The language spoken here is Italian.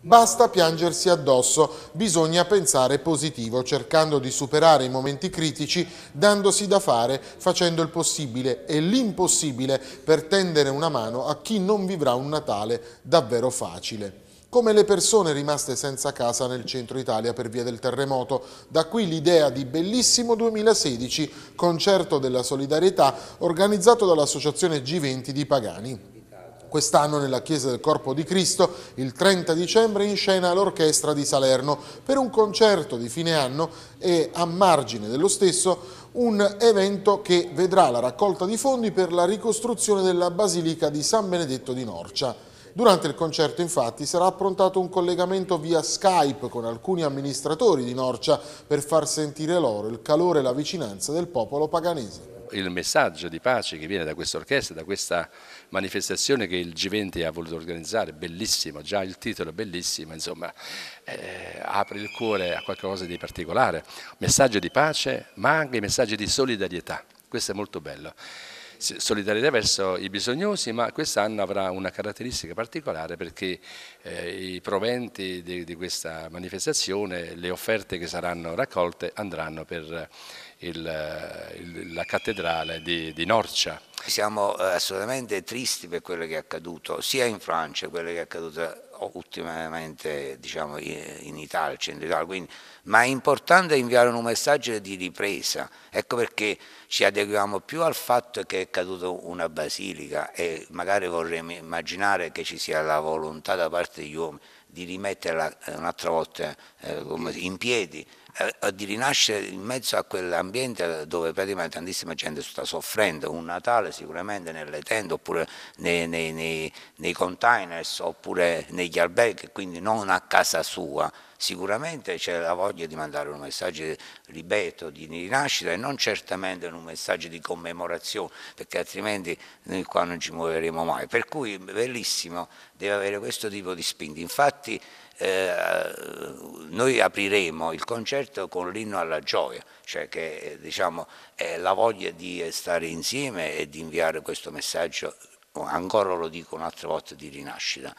Basta piangersi addosso, bisogna pensare positivo, cercando di superare i momenti critici, dandosi da fare, facendo il possibile e l'impossibile per tendere una mano a chi non vivrà un Natale davvero facile come le persone rimaste senza casa nel centro Italia per via del terremoto. Da qui l'idea di Bellissimo 2016, concerto della solidarietà organizzato dall'associazione G20 di Pagani quest'anno nella Chiesa del Corpo di Cristo, il 30 dicembre in scena l'Orchestra di Salerno per un concerto di fine anno e a margine dello stesso un evento che vedrà la raccolta di fondi per la ricostruzione della Basilica di San Benedetto di Norcia. Durante il concerto infatti sarà approntato un collegamento via Skype con alcuni amministratori di Norcia per far sentire loro il calore e la vicinanza del popolo paganese il messaggio di pace che viene da questa orchestra, da questa manifestazione che il G20 ha voluto organizzare, bellissimo, già il titolo è bellissimo, insomma, eh, apre il cuore a qualcosa di particolare, messaggio di pace, ma anche messaggio di solidarietà, questo è molto bello solidarietà verso i bisognosi, ma quest'anno avrà una caratteristica particolare perché eh, i proventi di, di, questa manifestazione, le offerte che saranno raccolte andranno per il, il, la cattedrale di, di Norcia. Siamo eh, assolutamente tristi per quello che è accaduto sia in Francia quello che è accaduto ultimamente diciamo, in Italia, centro Italia. Quindi, ma è importante inviare un messaggio di ripresa. Ecco perché ci adeguiamo più al fatto che è caduta una basilica e magari vorremmo immaginare che ci sia la volontà da parte degli uomini di rimetterla eh, un'altra volta eh, in piedi eh, eh, di rinascere in mezzo a quell'ambiente dove praticamente tantissima gente sta soffrendo, un Natale sicuramente nelle tende oppure nei, nei, nei, nei containers oppure negli alberghi, quindi non a casa sua sicuramente c'è la voglia di mandare un messaggio, ripeto, di rinascita e non certamente un messaggio di commemorazione, perché altrimenti noi qua non ci muoveremo mai. Per cui bellissimo deve avere questo tipo di spinta. Infatti eh, noi apriremo il concerto con l'inno alla gioia, cioè che eh, diciamo, è la voglia di stare insieme e di inviare questo messaggio, ancora lo dico un'altra volta, di rinascita.